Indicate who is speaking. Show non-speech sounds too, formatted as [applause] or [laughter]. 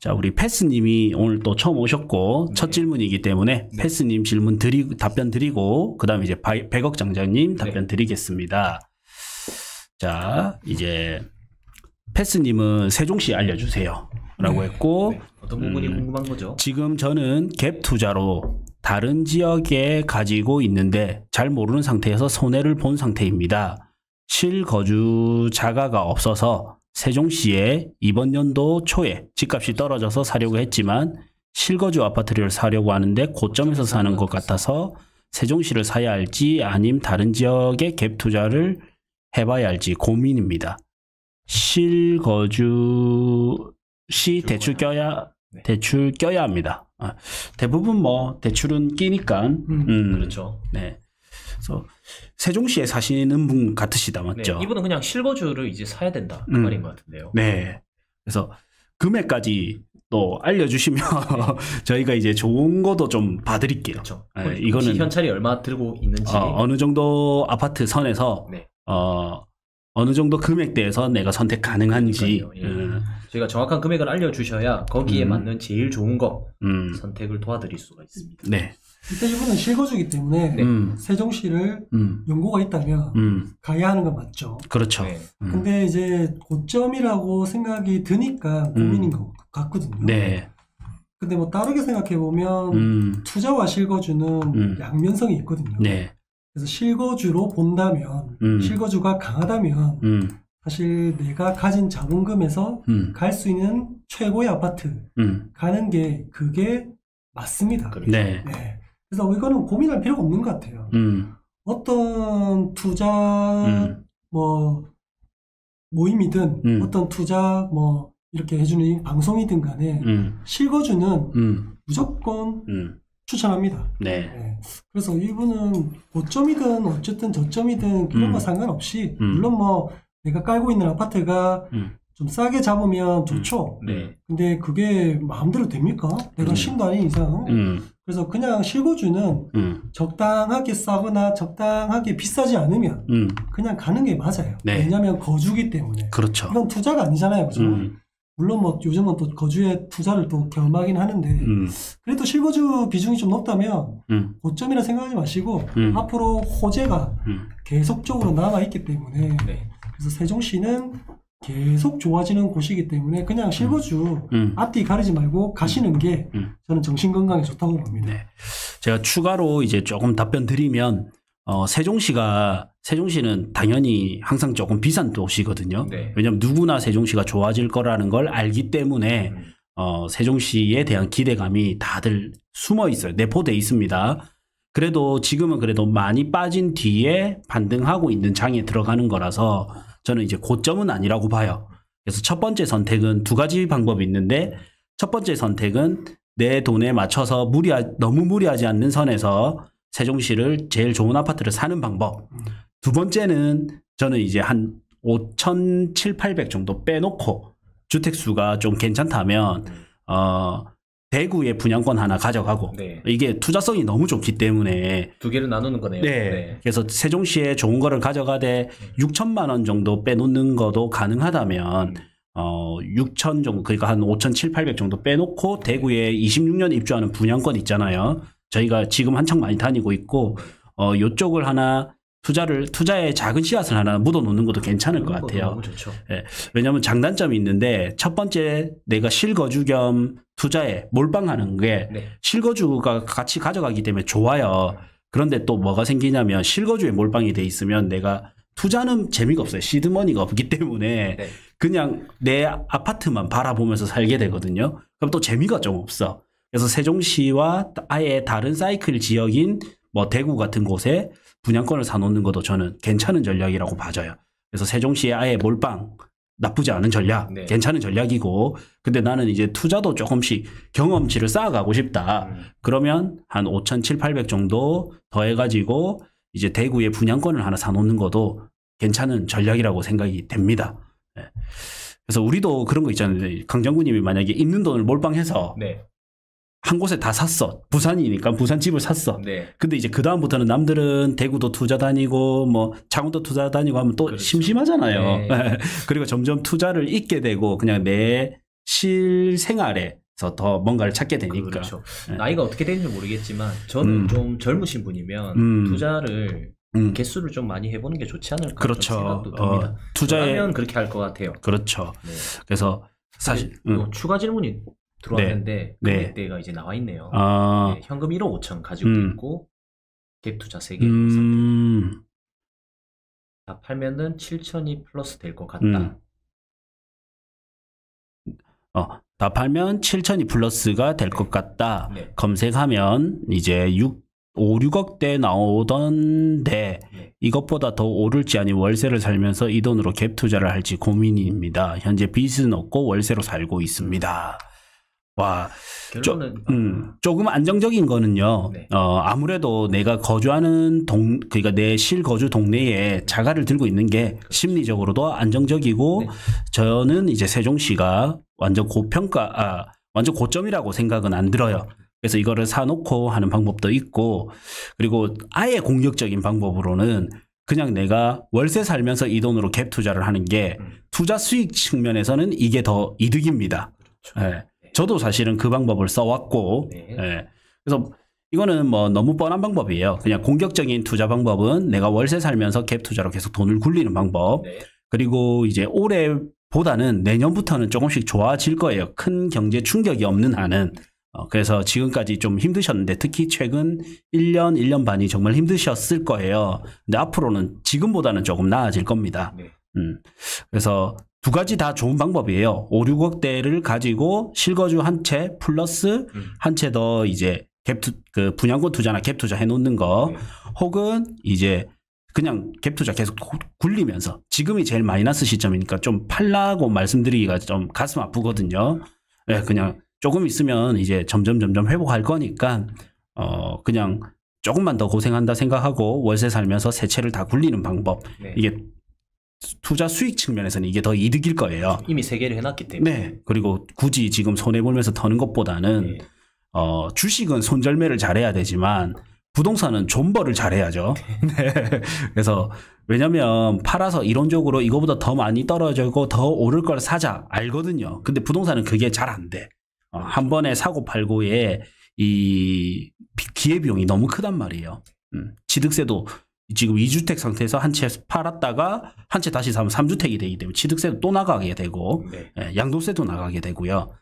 Speaker 1: 자, 우리 패스님이 오늘 또 처음 오셨고 네. 첫 질문이기 때문에 네. 패스님 질문 드리 답변 드리고 그다음에 이제 바이, 백억 장장님 네. 답변 네. 드리겠습니다. 자, 이제 패스님은 세종시 알려주세요. 라고 네. 했고 네. 어떤 부분이 음, 궁금한 거죠? 지금 저는 갭 투자로 다른 지역에 가지고 있는데 잘 모르는 상태에서 손해를 본 상태입니다. 실거주 자가가 없어서 세종시에 이번 연도 초에 집값이 떨어져서 사려고 했지만 실거주 아파트를 사려고 하는데 고점에서 사는 것 같아서 세종시를 사야 할지 아님 다른 지역에 갭 투자를 해봐야 할지 고민입니다. 실거주 시 대출 껴야 네. 대출 껴야 합니다. 아, 대부분 뭐 대출은 끼니까. 음, 음, 그렇죠. 네. 그래서 세종시에 사시는 분 같으시다 네, 맞죠? 네, 이분은 그냥 실거주를 이제 사야 된다 그 음, 말인 것 같은데요. 네, 그래서 금액까지 또 알려주시면 네. [laughs] 저희가 이제 좋은 거도 좀 봐드릴게요. 그렇죠. 네, 이거는 현찰이
Speaker 2: 얼마 들고 있는지 어,
Speaker 1: 느 정도 아파트 선에서 네. 어, 어느 정도 금액대에서 내가 선택 가능한지
Speaker 2: 예. 음. 저희가 정확한 금액을 알려주셔야
Speaker 1: 거기에 음. 맞는 제일 좋은 거 음. 선택을 도와드릴 수가 있습니다. 네.
Speaker 2: 일단 이분은 실거주기 때문에 네. 음. 세종시를 음. 연고가 있다면 음. 가야하는건 맞죠.
Speaker 1: 그렇죠. 네. 음.
Speaker 2: 근데 이제 고점이라고 생각이 드니까 고민인 음. 것 같거든요. 네. 근데 뭐 다르게 생각해 보면 음. 투자와 실거주는 양면성이 있거든요. 네. 그래서 실거주로 본다면 실거주가 강하다면 사실 내가 가진 자본금에서 갈 수 있는 최고의 아파트 가는 게 그게 맞습니다. 그렇죠. 네. 네. 그래서 이거는 고민할 필요가 없는 것 같아요. 음. 어떤 투자 음. 뭐 모임이든 음. 어떤 투자 뭐 이렇게 해주는 방송이든 간에 음. 실거주는 음. 무조건 음. 추천합니다. 네. 네. 그래서 이분은 고점이든 어쨌든 저점이든 그런 거 상관없이 물론 뭐 내가 깔고 있는 아파트가 음. 좀 싸게 잡으면 음, 좋죠. 음, 네. 근데 그게 마음대로 됩니까? 내가 음. 신도 아닌 이상. 음. 그래서 그냥 실거주는 음. 적당하게 싸거나 적당하게 비싸지 않으면 음. 그냥 가는 게 맞아요. 네. 왜냐하면 거주기 때문에. 그렇죠. 이건 투자가 아니잖아요, 그죠? 물론 뭐 요즘은 또 거주에 투자를 또 겸하긴 하는데 그래도 실거주 비중이 좀 높다면 고점이라 생각하지 마시고 앞으로 호재가 계속적으로 남아 있기 때문에 네. 그래서 세종시는 계속 좋아지는 곳이기 때문에 그냥 실거주 음. 음. 앞뒤 가리지 말고 가시는 게 음. 음. 저는 정신 건강에 좋다고 봅니다. 네.
Speaker 1: 제가 추가로 이제 조금 답변 드리면 어, 세종시가 세종시는 당연히 항상 조금 비싼 도시거든요. 네. 왜냐하면 누구나 세종시가 좋아질 거라는 걸 알기 때문에 어, 세종시에 대한 기대감이 다들 숨어 있어요. 내포돼 있습니다. 그래도 지금은 그래도 많이 빠진 뒤에 반등하고 있는 장에 들어가는 거라서 저는 이제 고점은 아니라고 봐요. 그래서 첫 번째 선택은 두 가지 방법이 있는데 첫 번째 선택은 내 돈에 맞춰서 무리하, 너무 무리하지 않는 선에서 세종시를 제일 좋은 아파트를 사는 방법. 두 번째는 저는 이제 한 5,700, 800 정도 빼놓고 주택수가 좀 괜찮다면, 어, 대구의 분양권 하나 가져가고 네. 이게 투자성이 너무 좋기 때문에 두 개를 나누는 거네요. 네. 네. 그래서 세종시에 좋은 거를 가져가되 음. 6천만 원 정도 빼놓는 것도 가능하다면 음. 어 6천 정도 그러니까 한 5천 7, 8백 정도 빼놓고 네. 대구에 26년 입주하는 분양권 있잖아요. 저희가 지금 한창 많이 다니고 있고 어 요쪽을 하나 투자를 투자의 작은 씨앗을 하나 묻어 놓는 것도 괜찮을 것 같아요. 예. 왜냐하면 장단점이 있는데 첫 번째 내가 실거주 겸 투자에 몰빵하는 게 네. 실거주가 같이 가져가기 때문에 좋아요. 그런데 또 뭐가 생기냐면 실거주에 몰빵이 돼 있으면 내가 투자는 재미가 없어요. 시드머니가 없기 때문에 네. 그냥 내 아파트만 바라보면서 살게 되거든요. 그럼 또 재미가 좀 없어. 그래서 세종시와 아예 다른 사이클 지역인 뭐 대구 같은 곳에 분양권을 사놓는 것도 저는 괜찮은 전략이라고 봐져요. 그래서 세종시에 아예 몰빵 나쁘지 않은 전략, 네. 괜찮은 전략이고, 근데 나는 이제 투자도 조금씩 경험치를 쌓아가고 싶다. 음. 그러면 한 5,700 8 정도 더해가지고 이제 대구에 분양권을 하나 사놓는 것도 괜찮은 전략이라고 생각이 됩니다. 네. 그래서 우리도 그런 거 있잖아요. 강정구님이 만약에 있는 돈을 몰빵해서 네. 한 곳에 다 샀어. 부산이니까 부산 집을 샀어. 네. 근데 이제 그 다음부터는 남들은 대구도 투자 다니고 뭐 창원도 투자 다니고 하면 또 그렇죠. 심심하잖아요. 네. [laughs] 그리고 점점 투자를 잊게 되고 그냥 내 실생활에 서더 뭔가를 찾게 되니까. 그렇죠. 네. 나이가 어떻게 되는지 모르겠지만 저는 음. 좀 젊으신 분이면 음. 투자를 음. 개수를 좀 많이 해보는 게 좋지 않을까 그렇죠. 생각도 어, 듭니다. 어, 투자하면 그렇게 할 것 같아요. 그렇죠. 네. 그래서 사실 뭐 음. 추가 질문이 들어왔는데 네. 금액대가 그 네. 이제 나와 있네요. 아... 네, 현금 1억 5천 가지고 음.
Speaker 2: 있고 갭 투자 3개 음... 다 팔면은 7천이 플러스 될 것 같다. 음. 어,
Speaker 1: 다 팔면 7천이 플러스가 될 것 같다. 네. 검색하면 이제 6 5, 6억대 나오던데 네. 이것보다 더 오를지 아니 월세를 살면서 이 돈으로 갭 투자를 할지 고민입니다. 현재 빚은 없고 월세로 살고 있습니다. 와, 아, 결론은 조, 음, 조금 안정적인 거는요. 네. 어, 아무래도 내가 거주하는 동, 그러니까 내 실거주 동네에 자가를 들고 있는 게 그렇죠. 심리적으로도 안정적이고 네. 저는 이제 세종시가 완전 고평가, 아, 완전 고점이라고 생각은 안 들어요. 그래서 이거를 사놓고 하는 방법도 있고 그리고 아예 공격적인 방법으로는 그냥 내가 월세 살면서 이 돈으로 갭 투자를 하는 게 음. 투자 수익 측면에서는 이게 더 이득입니다. 그렇죠 네. 저도 사실은 그 방법을 써왔고 네. 예. 그래서 이거는 뭐 너무 뻔한 방법이에요. 그냥 공격적인 투자 방법은 내가 월세 살면서 갭 투자로 계속 돈을 굴리는 방법. 네. 그리고 이제 올해보다는 내년부터는 조금씩 좋아질 거예요. 큰 경제 충격이 없는 한은. 어, 그래서 지금까지 좀 힘드셨는데 특히 최근 1년, 1년 반이 정말 힘드셨을 거예요. 근데 앞으로는 지금보다는 조금 나아질 겁니다. 네. 음. 그래서 두 가지 다 좋은 방법이에요. 5, 6억대를 가지고 실거주 한 채 플러스 음. 한채 더 이제 갭, 그 분양권 투자나 갭 투자 해놓는 거 음. 혹은 이제 그냥 갭 투자 계속 굴리면서 지금이 제일 마이너스 시점이니까 좀 팔라고 말씀드리기가 좀 가슴 아프거든요. 네, 그냥 조금 있으면 이제 점점 점점 회복할 거니까 어 그냥 조금만 더 고생한다 생각하고 월세 살면서 세 채를 다 굴리는 방법 네. 이게 투자 수익 측면에서는 이게 더 이득일 거예요. 이미 세계를 해놨기 때문에. 네. 그리고 굳이 지금 손해 보면서 터는 것보다는 네. 어, 주식은 손절매를 잘해야 되지만 부동산은 존버를 잘해야죠. [laughs] 네. 그래서 왜냐면 팔아서 이론적으로 이거보다 더 많이 떨어지고 더 오를 걸 사자 알거든요. 근데 부동산은 그게 잘 안 돼. 어, 한 번에 사고 팔고에 이 기회비용이 너무 크단 말이에요. 음, 취득세도 지금 2주택 상태에서 한 채 팔았다가 한 채 다시 사면 3주택이 되기 때문에 취득세도 또 나가게 되고 네. 예, 양도세도 나가게 되고요.